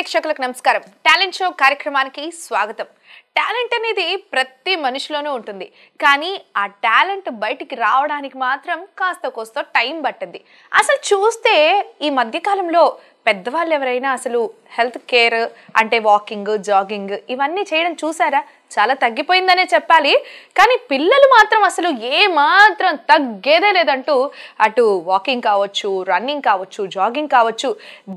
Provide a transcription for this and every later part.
ప్రేక్షకులకు నమస్కారం talent show కార్యక్రమానికి స్వాగతం టాలెంట్ అనేది ప్రతి మనిషిలోనూ ఉంటుంది కానీ ఆ టాలెంట్ బయటికి రావడానికి మాత్రం కాస్త కోస్త టైం పట్టింది అసలు చూస్తే ఈ మధ్యకాలంలో పెద్దవాళ్ళు ఎవరైనా అసలు హెల్త్ కేర్ అంటే వాకింగ్ జాగింగ్ ఇవన్నీ చేయడం చూసారా చాలా తగ్గిపోయిందనే చెప్పాలి కానీ పిల్లలు మాత్రం అసలు ఏమాత్రం తగ్గేదే లేదంటూ అటు వాకింగ్ కావచ్చు రన్నింగ్ కావచ్చు జాగింగ్ కావచ్చు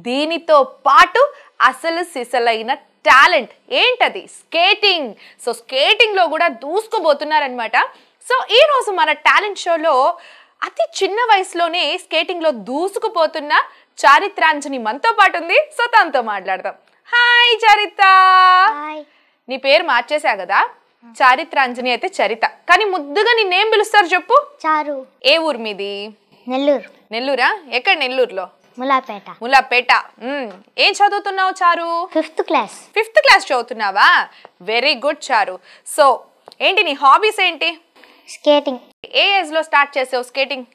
దీనితో పాటు అసలు సిసలైన టాలెంట్ ఏంటది స్కేటింగ్ సో స్కేటింగ్లో కూడా దూసుకోబోతున్నారనమాట సో ఈరోజు మన టాలెంట్ షోలో అతి చిన్న వయసులోనే స్కేటింగ్లో దూసుకుపోతున్న చారిత్రాంజని మనతో పాటు ఉంది సో తనతో మాట్లాడదాం హాయ్ చరిత నీ పేరు మార్చేసా కదా చారిత్రాంజని అయితే చరిత కానీ ముద్దుగా నిన్నేం పిలుస్తారు చెప్పు చారు ఏ ఊరు మీది నెల్లూరు నెల్లూరా ఎక్కడ నెల్లూరులో ములాపేట ములాపేట ఏం చదువుతున్నావు Charu fifth class fifth class చదువుతున్నావా వెరీ గుడ్ చారు సో ఏంటి నీ హాబీస్ ఏంటి స్కేటింగ్ ఏ ఏజ్ లో స్టార్ట్ చేసావు స్కేటింగ్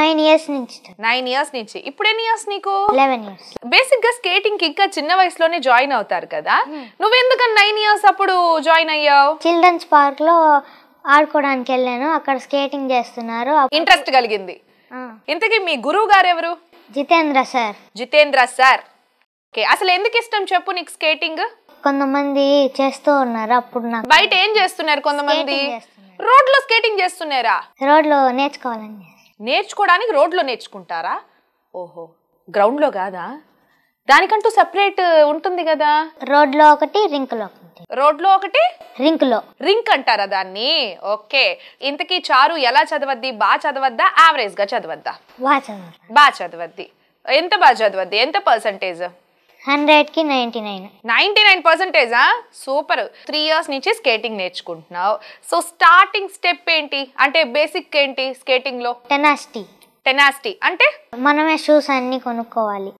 నైన్ ఇయర్స్ నుంచి నైన్ ఇయర్స్ నుంచి ఇప్పుడు ఎన్ని ఇయర్స్ నీకు లెవెన్ ఇయర్స్ బేసిక్ గా స్కేటింగ్ ఇంకా చిన్న వయసులోనే జాయిన్ అవుతారు కదా నువ్వెందుకని నైన్ ఇయర్స్ అప్పుడు జాయిన్ అయ్యావు చిల్డ్రన్స్ పార్క్ లో ఆడుకోవడానికి వెళ్ళాను అక్కడ స్కేటింగ్ చేస్తున్నారు ఇంట్రెస్ట్ కలిగింది ఇంతకీ మీ గురువు గారు ఎవరు Jitendra sir Jitendra sir okay అసలు ఎందుకు ఇష్టం చెప్పు నీకు స్కేటింగ్ కొంతమంది చేస్తూ ఉన్నారు అప్పుడు నాకు బయట ఏం చేస్తున్నారు కొంతమంది రోడ్ లో స్కేటింగ్ చేస్తున్నారా రోడ్ లో నేర్చుకోవాలని నేర్చుకోవడానికి రోడ్ లో నేర్చుకుంటారా ఓహో గ్రౌండ్ లో కాదా దానికంటూ సెపరేట్ ఉంటుంది కదా రోడ్ లో ఒకటి రింక్ లో ఒకటి రోడ్లో ఒకటి రింక్లో రింక్ అంటారా దాన్ని ఓకే ఇంతకీ చారు ఎలా చదవద్ది బాగా చదవద్దా యావరేజ్ గా చదవద్దా బాగా చదవద్ది ఎంత బాగా చదవద్ది ఎంత పర్సంటేజ్ హండ్రెడ్ కి నైన్టీ నైన్ నైన్టీ నైన్ పర్సెంటేజా సూపర్ త్రీ ఇయర్స్ నుంచి స్కేటింగ్ నేర్చుకుంటున్నావు సో స్టార్టింగ్ స్టెప్ ఏంటి అంటే బేసిక్ ఏంటి స్కేటింగ్ లో టెనాసిటీ టెనాసిటీ అంటే మనమే షూస్ అన్ని కొనుక్కోవాలి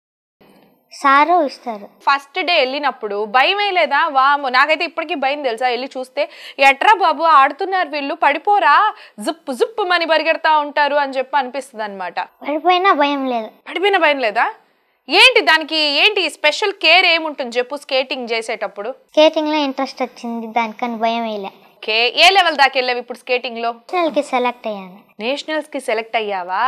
సారు ఇస్తారు ఫస్ట్ డే వెళ్ళినప్పుడు భయం లేదా వాము నాకైతే ఇప్పటికీ భయం తెలుసా వెళ్ళి చూస్తే ఎట్రా బాబు ఆడుతున్నారు వీళ్ళు పడిపోరా జుప్పు జుప్పు మని పరిగెడతా ఉంటారు అని చెప్పి అనిపిస్తుంది అనమాట పడిపోయినా భయం లేదు పడిపోయినా భయం లేదా ఏంటి దానికి ఏంటి స్పెషల్ కేర్ ఏముంటుంది చెప్పు స్కేటింగ్ చేసేటప్పుడు స్కేటింగ్ లో ఇంట్రెస్ట్ వచ్చింది దానికని భయం వేయలే ఓకే ఏ లెవెల్ దాకా వెళ్ళావు ఇప్పుడు స్కేటింగ్ లో సెలెక్ట్ అయ్యాను నేషనల్స్ కి సెలెక్ట్ అయ్యావా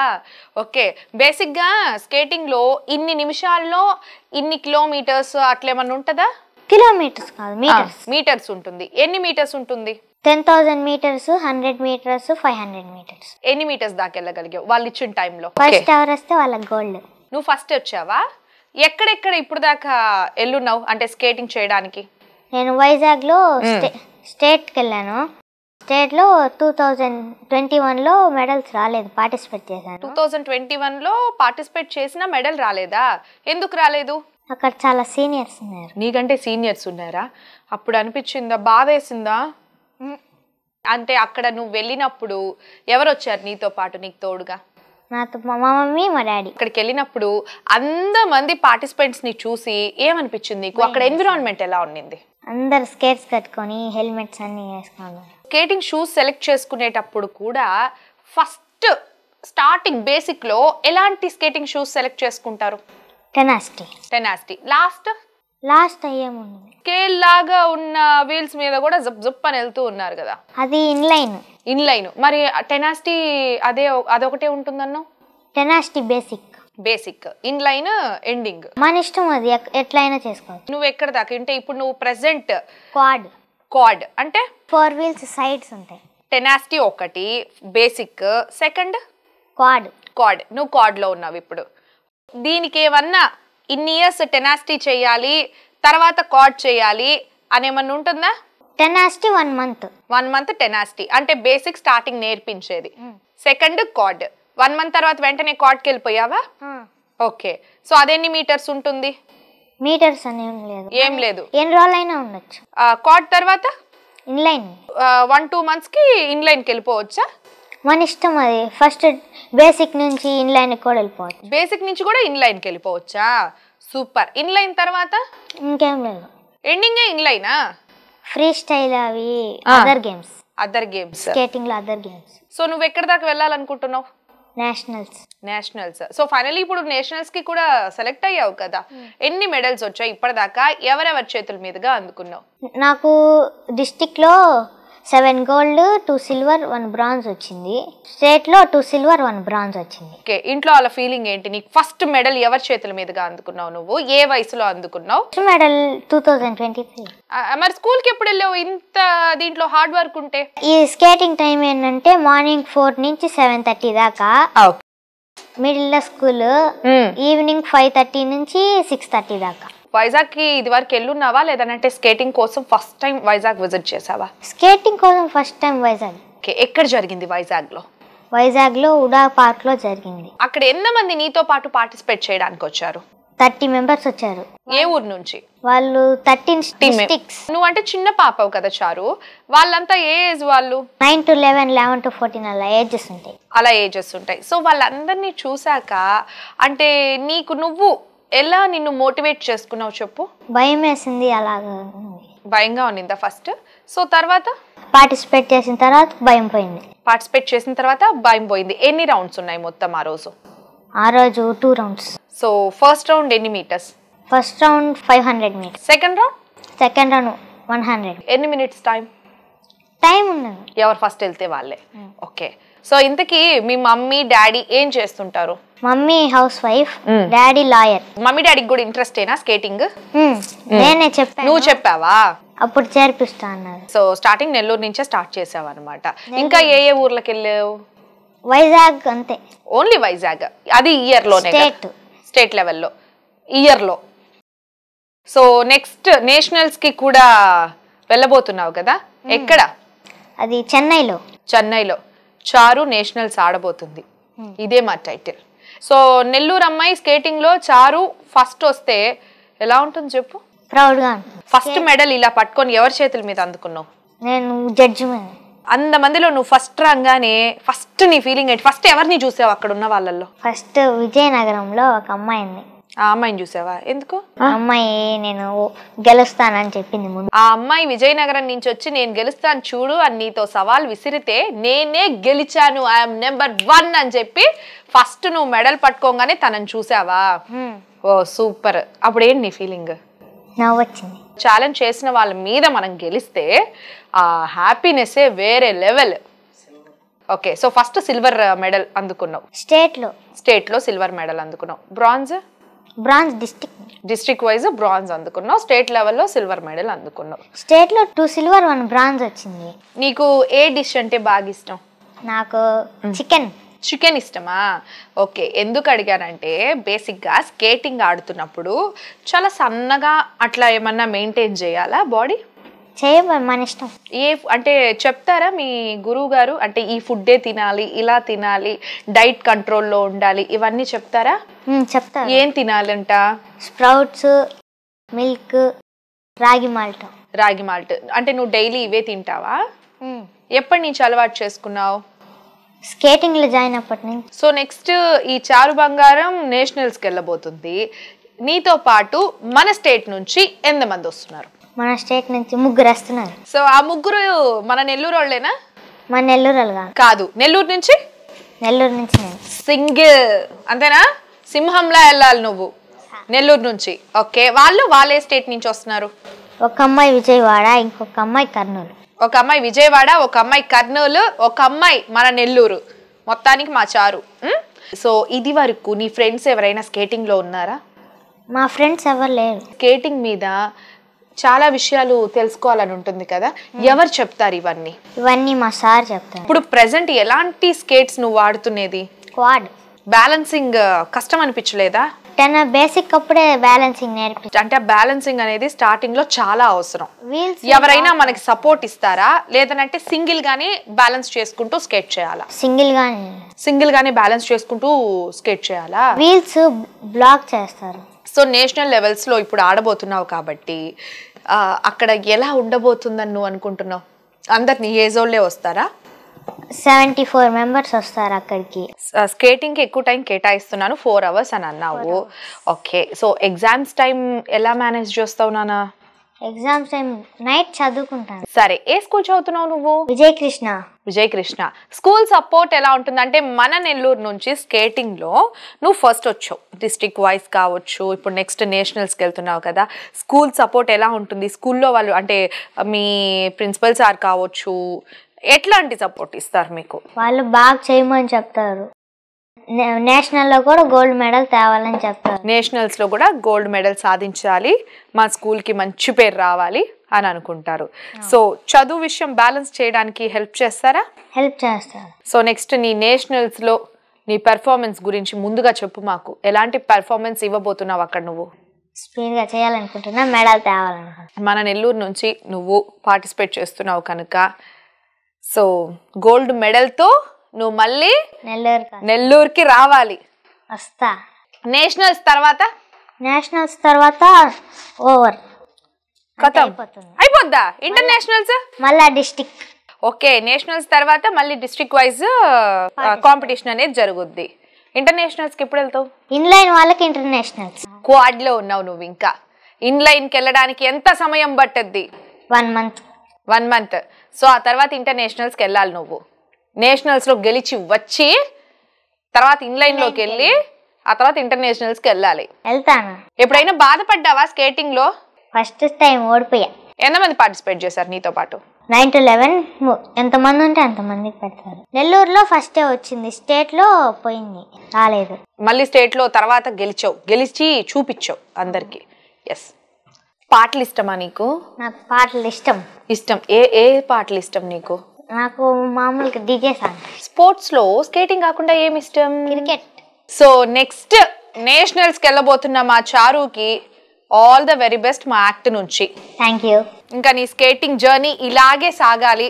ఓకే బేసిక్ గా స్కేటింగ్ లో ఇన్ని నిమిషాల్లో ఇన్ని కిలోమీటర్స్ అట్లేమన్నా ఉంటుందా కిలోమీటర్స్ మీటర్స్ మీటర్స్ ఉంటుంది ఎన్ని మీటర్స్ ఉంటుంది ten thousand metres hundred metres five hundred metres ఎన్ని మీటర్స్ దాకా వెళ్ళగలిగావు వాళ్ళు ఇచ్చిన టైంలో ఫస్ట్ ఎవరు వస్తే వాళ్ళకి గోల్డ్ నువ్వు ఫస్ట్ వచ్చావా ఎక్కడెక్కడ ఇప్పుడు దాకా వెళ్ళున్నావు అంటే స్కేటింగ్ చేయడానికి నేను వైజాగ్ లో స్టేట్కి వెళ్ళాను స్టేట్లో టూ థౌజండ్ ట్వంటీ వన్లో మెడల్స్ రాలేదు పార్టిసిపేట్ చేశాను టూ థౌజండ్ ట్వంటీ వన్లో పార్టిసిపేట్ చేసిన మెడల్ రాలేదా ఎందుకు రాలేదు అక్కడ చాలా సీనియర్స్ ఉన్నారు నీకంటే సీనియర్స్ ఉన్నారా అప్పుడు అనిపించిందా బాధ వేసిందా అంటే అక్కడ నువ్వు వెళ్ళినప్పుడు ఎవరు వచ్చారు నీతో పాటు నీకు తోడుగా నాతో మా మమ్మీ మా డాడీ ఇక్కడికి వెళ్ళినప్పుడు అందమంది పార్టిసిపెంట్స్ని చూసి ఏమనిపించింది నీకు అక్కడ ఎన్విరాన్మెంట్ ఎలా ఉండింది అందరు స్కేట్స్ కట్టుకొని హెల్మెట్స్ అన్నీ వేసుకున్నారు స్కేటింగ్ షూస్ సెలెక్ట్ చేసుకునేటప్పుడు కూడా ఫస్ట్ స్టార్టింగ్ బేసిక్లో ఎలాంటి స్కేటింగ్ షూస్ సెలెక్ట్ చేసుకుంటారు టెనాస్టీ టెనాస్టీ లాస్ట్ లాస్ట్ అయ్యేముంది స్కేల్ లాగా ఉన్న వీల్స్ మీద కూడా జప్ జప్ అని వెళ్తూ ఉన్నారు కదా అది ఇన్లైన్ ఇన్లైన్ మరి టెనాస్టీ అదే అదొకటే ఉంటుందన్నా tenacity basic basic in line ending మన ఇష్టం అది ఎట్లయినా చేసుకోవచ్చు నువ్వు ఎక్కడ దాకా అంటే ఇప్పుడు నువ్వు ప్రెసెంట్ క్వాడ్ క్వాడ్ అంటే ఫోర్ వీల్స్ సైడ్స్ ఉంటాయి టెనాసిటీ ఒకటి బేసిక్ సెకండ్ క్వాడ్ క్వాడ్ నువ్వు లో ఉన్నావు ఇప్పుడు దీనికి ఏమన్నా ఇన్ని ఇయర్స్ టెనాసిటీ చేయాలి తర్వాత కార్డ్ చేయాలి అనేమన్నా ఉంటుందా tenacity one month one month tenacity అంటే బేసిక్ స్టార్టింగ్ నేర్పించేది second hmm. Card one month తర్వాత వెంటనే కాట్కి వెళ్ళిపోయావా ఓకే సో ఎన్ని మీటర్స్ ఉంటుంది మీటర్స్ అని ఏం లేదు ఏం లేదు ఎన్ని రోజులైనా ఉండొచ్చు కాట్ తర్వాత ఇన్లైన్ వన్ టూ మంత్స్కి ఇన్లైన్కి వెళ్ళిపోవచ్చా మన ఇష్టం అది ఫస్ట్ బేసిక్ నుంచి ఇన్లైన్ కూడా వెళ్ళిపోవచ్చు బేసిక్ నుంచి కూడా ఇన్లైన్కి వెళ్ళిపోవచ్చా సూపర్ ఇన్లైన్ తర్వాత ఇంకేం లేదు ఎండింగ్ ఇన్లైనా ఫ్రీ స్టైల్ అవి other games other games skating లో అదర్ గేమ్స్ సో నువ్వు ఎక్కడి దాకా వెళ్ళాలనుకుంటున్నావు నేషనల్స్ నేషనల్స్ సో ఫైనల్ ఇప్పుడు నేషనల్స్ కి కూడా సెలెక్ట్ అయ్యావు కదా hmm. ఎన్ని మెడల్స్ వచ్చాయి ఇప్పటిదాకా ఎవరెవరి చేతుల మీదుగా అందుకున్నావు నాకు డిస్టిక్ లో seven gold two silver one bronze వచ్చింది స్టేట్లో టూ సిల్వర్ వన్ బ్రాంజ్ వచ్చింది ఓకే ఇంట్లో వాళ్ళ ఫీలింగ్ ఏంటి నీకు ఫస్ట్ మెడల్ ఎవరి చేతుల మీదుగా అందుకున్నావు నువ్వు ఏ వయసులో అందుకున్నావు first medal two thousand twenty three మరి స్కూల్కి ఎప్పుడు వెళ్ళావు ఇంత దీంట్లో హార్డ్ వర్క్ ఉంటే ఈ స్కేటింగ్ టైం ఏంటంటే మార్నింగ్ ఫోర్ నుంచి సెవెన్ థర్టీ దాకా middle school evening five thirty నుంచి సిక్స్ థర్టీ దాకా వైజాగ్కి ఇది వరకు వెళ్ళున్నావా లేదంటే స్కేటింగ్ కోసం ఫస్ట్ టైం వైజాగ్ విజిట్ చేసావా స్కేటింగ్ కోసం ఫస్ట్ టైం వైజాగ్ ఓకే ఎక్కడ జరిగింది వైజాగ్లో వైజాగ్లో ఉడా పార్క్లో జరిగింది అక్కడ ఎంతమంది నీతో పాటు పార్టిసిపేట్ చేయడానికి వచ్చారు థర్టీ మెంబర్స్ వచ్చారు ఏ ఊరు నుంచి వాళ్ళు థర్టీన్ డిస్టిక్స్ నువ్వు అంటే చిన్న పాపవు కదా చారు వాళ్ళంతా ఏ ఏజ్ వాళ్ళు nine to eleven eleven to fourteen అలా ఏజెస్ ఉంటాయి అలా ఏజెస్ ఉంటాయి సో వాళ్ళందరినీ చూశాక అంటే నీకు నువ్వు ఎలా నిన్ను మోటివేట్ చేసుకున్నావు చెప్పు భయం వేసింది అలాగ భయంగా ఉన్నిందా ఫస్ట్ సో తర్వాత పార్టిసిపేట్ చేసిన తర్వాత భయం పోయింది పార్టిసిపేట్ చేసిన తర్వాత భయం పోయింది ఎన్ని రౌండ్స్ ఉన్నాయి మొత్తం ఆ రోజు ఆ రోజు two rounds so first round ఎన్ని metres first round five hundred metres second round second round one hundred ఎన్ని మినిట్స్ టైం టైం ఉన్నది ఎవరు ఫస్ట్ వెళ్తే వాళ్ళే ఓకే hmm. సో ఇంతకీ మీ మమ్మీ డాడీ ఏం చేస్తుంటారు mummy housewife daddy lawyer mummy డాడీకి కూడా ఇంట్రెస్టేనా స్కేటింగ్ నేనే చెప్పాను నువ్వు చెప్పావా అప్పుడు చేర్పిస్తా అన్నారు సో స్టార్టింగ్ నెల్లూరు నుంచే స్టార్ట్ చేసావు అనమాట ఇంకా ఏ ఏ ఊర్లకు వెళ్ళావు వైజాగ్ అంతే ఓన్లీ వైజాగ్ అది ఇయర్ లో స్టేట్ స్టేట్ లెవెల్లో ఇయర్ లో సో నెక్స్ట్ నేషనల్స్ కి కూడా వెళ్ళబోతున్నావు కదా ఎక్కడ అది చెన్నైలో చెన్నైలో చారు నేషనల్స్ ఆడబోతుంది ఇదే మా టైటిల్ సో నెల్లూరు అమ్మాయి స్కేటింగ్లో చారు ఫస్ట్ వస్తే ఎలా ఉంటుంది చెప్పు ప్రౌడ్గా ఫస్ట్ మెడల్ ఇలా పట్టుకొని ఎవరి చేతుల మీద అందుకున్నావు నేను జడ్జి నువ్వు ఫస్ట్ రాగానే ఫస్ట్ నీ ఫీలింగ్ ఏంటి ఫస్ట్ ఎవరిని చూసావు అక్కడ ఉన్న వాళ్ళల్లో ఫస్ట్ విజయనగరంలో ఒక అమ్మాయి ఆ అమ్మాయిని చూసావా ఎందుకు అమ్మాయి నేను గెలుస్తానని చెప్పింది ముందు ఆ అమ్మాయి విజయనగరం నుంచి వచ్చి నేను గెలుస్తాను చూడు అని నీతో సవాల్ విసిరితే నేనే గెలిచాను ఐఎమ్ నెంబర్ వన్ అని చెప్పి ఫస్ట్ నువ్వు మెడల్ పట్టుకోగానే తనని చూసావా ఓ సూపర్ అప్పుడు ఏంటి నీ ఫీలింగ్ నవ్వు ఛాలెంజ్ చేసిన వాళ్ళ మీద మనం గెలిస్తే ఆ హ్యాపీనెస్సే వేరే level okay so first silver medal అందుకున్నావు స్టేట్లో స్టేట్లో సిల్వర్ మెడల్ అందుకున్నావు bronze bronze district district wise bronze అందుకున్నావు స్టేట్ లెవెల్లో సిల్వర్ మెడల్ అందుకున్నావు స్టేట్లో టూ సిల్వర్ వన్ బ్రాంజ్ వచ్చింది నీకు ఏ డిష్ అంటే బాగా ఇష్టం నాకు చికెన్ చికెన్ ఇష్టమా ఓకే ఎందుకు అడిగానంటే బేసిక్గా స్కేటింగ్ ఆడుతున్నప్పుడు చాలా సన్నగా అట్లా ఏమన్నా మెయింటైన్ చేయాలా బాడీ చేయబోయి మన ఇష్టం ఏ అంటే చెప్తారా మీ గురువు గారు అంటే ఈ ఫుడ్డే తినాలి ఇలా తినాలి డైట్ కంట్రోల్లో ఉండాలి ఇవన్నీ చెప్తారా చెప్తా ఏం తినాలంట sprouts milk ragi malt ragi malt అంటే నువ్వు డైలీ ఇవే తింటావా ఎప్పటి నుంచి అలవాటు చేసుకున్నావు స్కేటింగ్ లో జాయిన్ అప్పటి నుంచి సో నెక్స్ట్ ఈ చారు బంగారం నేషనల్స్కి వెళ్ళబోతుంది నీతో పాటు మన స్టేట్ నుంచి ఎంతమంది వస్తున్నారు మన స్టేట్ నుంచి ముగ్గురు వస్తున్నారు సో ఆ ముగ్గురు మన నెల్లూరు వాళ్ళేనా మన నెల్లూరు వాళ్ళు కాదు నెల్లూరు నుంచి నెల్లూరు నుంచి సింగిల్ అంతేనా సింహంలా వెళ్ళాలి నువ్వు నెల్లూరు నుంచి ఓకే వాళ్ళు వాళ్ళే స్టేట్ నుంచి వస్తున్నారు ఒక అమ్మాయి విజయవాడ ఇంకొక అమ్మాయి కర్నూలు ఒక అమ్మాయి విజయవాడ ఒక అమ్మాయి కర్నూలు ఒక అమ్మాయి మన నెల్లూరు మొత్తానికి మా చారు సో ఇది వరకు నీ ఫ్రెండ్స్ ఎవరైనా స్కేటింగ్లో ఉన్నారా మా ఫ్రెండ్స్ ఎవరు లేరు స్కేటింగ్ మీద చాలా విషయాలు తెలుసుకోవాలని ఉంటుంది కదా ఎవరు చెప్తారు ఇవన్నీ ఇవన్నీ మా సార్ చెప్తారు ఇప్పుడు ప్రెసెంట్ ఎలాంటి స్కేట్స్ నువ్వు వాడుతున్నది క్వాడ్ బ్యాలెన్సింగ్ కష్టం అనిపించలేదా తన బేసిక్ అప్పుడే బ్యాలెన్సింగ్ నేర్పి అంటే బ్యాలెన్సింగ్ అనేది స్టార్టింగ్ లో చాలా అవసరం ఎవరైనా మనకి సపోర్ట్ ఇస్తారా లేదనంటే సింగిల్ గానే బ్యాలెన్స్ చేసుకుంటూ స్కేట్ చేయాలా సింగిల్ గానే సింగిల్ గానే బ్యాలెన్స్ చేసుకుంటూ స్కేట్ చేయాలా వీల్స్ బ్లాక్ చేస్తారు సో నేషనల్ లెవెల్స్లో ఇప్పుడు ఆడబోతున్నావు కాబట్టి అక్కడ ఎలా ఉండబోతుందని నువ్వు అనుకుంటున్నావు అందరు నీ ఏజ్ వాళ్ళే వస్తారా సెవెంటీ ఫోర్ మెంబర్స్ వస్తారు అక్కడికి స్కేటింగ్కి ఎక్కువ టైం కేటాయిస్తున్నాను ఫోర్ అవర్స్ అని అన్నావు ఓకే సో ఎగ్జామ్స్ టైం ఎలా మేనేజ్ చేస్తావు నానా ఎగ్జామ్స్ టైం నైట్ చదువుకుంటాను సరే ఏ స్కూల్ చదువుతున్నావు నువ్వు విజయ కృష్ణ విజయ కృష్ణ స్కూల్ సపోర్ట్ ఎలా ఉంటుందంటే మన నెల్లూరు నుంచి స్కేటింగ్లో నువ్వు ఫస్ట్ వచ్చావు డిస్ట్రిక్ట్ వైజ్ కావచ్చు ఇప్పుడు నెక్స్ట్ నేషనల్స్కి వెళ్తున్నావు కదా స్కూల్ సపోర్ట్ ఎలా ఉంటుంది స్కూల్లో వాళ్ళు అంటే మీ ప్రిన్సిపల్ సార్ కావచ్చు ఎట్లాంటి సపోర్ట్ ఇస్తారు మీకు వాళ్ళు బాగా చేయమని చెప్తారు నేషనల్లో కూడా గోల్డ్ మెడల్ తేవాలని చెప్తారు నేషనల్స్లో కూడా గోల్డ్ మెడల్ సాధించాలి మా స్కూల్కి మంచి పేరు రావాలి అని అనుకుంటారు సో చదువు విషయం బ్యాలెన్స్ చేయడానికి హెల్ప్ చేస్తారా హెల్ప్ చేస్తారు సో నెక్స్ట్ నీ నేషనల్స్లో నీ పెర్ఫార్మెన్స్ గురించి ముందుగా చెప్పు మాకు ఎలాంటి పెర్ఫార్మెన్స్ ఇవ్వబోతున్నావు అక్కడ నువ్వు స్పీడ్గా చేయాలనుకుంటున్నా మెడల్ తేవాలనుకుంటున్నా మన నెల్లూరు నుంచి నువ్వు పార్టిసిపేట్ చేస్తున్నావు కనుక సో గోల్డ్ మెడల్తో నువ్వు మళ్ళీ నెల్లూరుకి రావాలి వస్తా నేషనల్స్ తర్వాత నేషనల్స్ తర్వాత ఓవర్ అయిపోద్దా ఇంటర్నేషనల్స్ మళ్ళా డిస్టిక్ ఓకే నేషనల్స్ తర్వాత మళ్ళీ డిస్ట్రిక్ట్ వైజ్ కాంపిటీషన్ అనేది జరుగుద్ది ఇంటర్నేషనల్స్ కి ఎప్పుడు వెళ్తావు ఇన్లైన్ వాళ్ళకి ఇంటర్నేషనల్స్ క్వాడ్ లో ఉన్నావు నువ్వు ఇంకా ఇన్లైన్ కి వెళ్ళడానికి ఎంత సమయం పట్టద్ది one month one month so ఆ తర్వాత ఇంటర్నేషనల్స్కి వెళ్ళాలి నువ్వు నేషనల్స్లో గెలిచి వచ్చి తర్వాత ఇన్లైన్లోకి వెళ్ళి ఆ తర్వాత ఇంటర్నేషనల్స్కి వెళ్ళాలి వెళ్తాను ఎప్పుడైనా బాధపడ్డావా స్కేటింగ్లో ఫస్ట్ టైం ఓడిపోయా ఎంతమంది పార్టిసిపేట్ చేశారు నీతో పాటు నైన్ టు లెవెన్ ఎంతమంది ఉంటే అంతమందికి పెడతారు నెల్లూరులో ఫస్టే వచ్చింది స్టేట్లో పోయింది రాలేదు మళ్ళీ స్టేట్లో తర్వాత గెలిచావు గెలిచి చూపించావు అందరికి ఎస్ పాటలు ఇష్టమా నీకు నాకు పాటలు ఇష్టం ఇష్టం ఏ ఏ పాటలు ఇష్టం నీకు నాకు మామూలుగా డీజే సాంగ్ స్పోర్ట్స్ లో స్కేటింగ్ కాకుండా ఏమి ఇష్టం క్రికెట్ సో నెక్స్ట్ నేషనల్స్ కి వెళ్ళబోతున్న మా చారుకి ఆల్ ద వెరీ బెస్ట్ మా యాక్ట్ నుంచి థ్యాంక్ యూ ఇంకా నీ స్కేటింగ్ జర్నీ ఇలాగే సాగాలి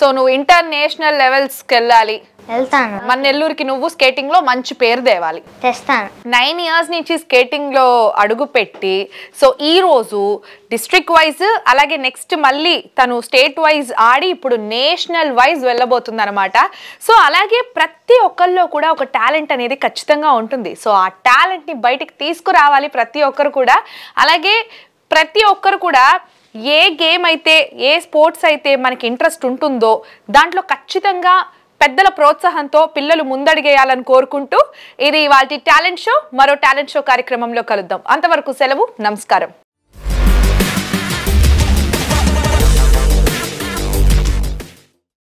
సో నువ్వు ఇంటర్నేషనల్ లెవెల్స్కి వెళ్ళాలి వెళ్తాను మన నెల్లూరుకి నువ్వు స్కేటింగ్ లో మంచి పేరు తేవాలి తెస్తాను నైన్ ఇయర్స్ నుంచి స్కేటింగ్ లో అడుగు పెట్టి సో ఈ రోజు డిస్ట్రిక్ట్ వైజ్ అలాగే నెక్స్ట్ మళ్ళీ తను స్టేట్ వైజ్ ఆడి ఇప్పుడు నేషనల్ వైజ్ వెళ్ళబోతుంది అనమాట సో అలాగే ప్రతి ఒక్కరిలో కూడా ఒక టాలెంట్ అనేది ఖచ్చితంగా ఉంటుంది సో ఆ టాలెంట్ ని బయటికి తీసుకురావాలి ప్రతి ఒక్కరు కూడా అలాగే ప్రతి ఒక్కరు కూడా ఏ గేమ్ అయితే ఏ స్పోర్ట్స్ అయితే మనకి ఇంట్రెస్ట్ ఉంటుందో దాంట్లో ఖచ్చితంగా పెద్దల ప్రోత్సాహంతో పిల్లలు ముందడిగేయాలని కోరుకుంటూ ఇది వాటి టాలెంట్ షో మరో టాలెంట్ షో కార్యక్రమంలో కలుద్దాం అంతవరకు సెలవు నమస్కారం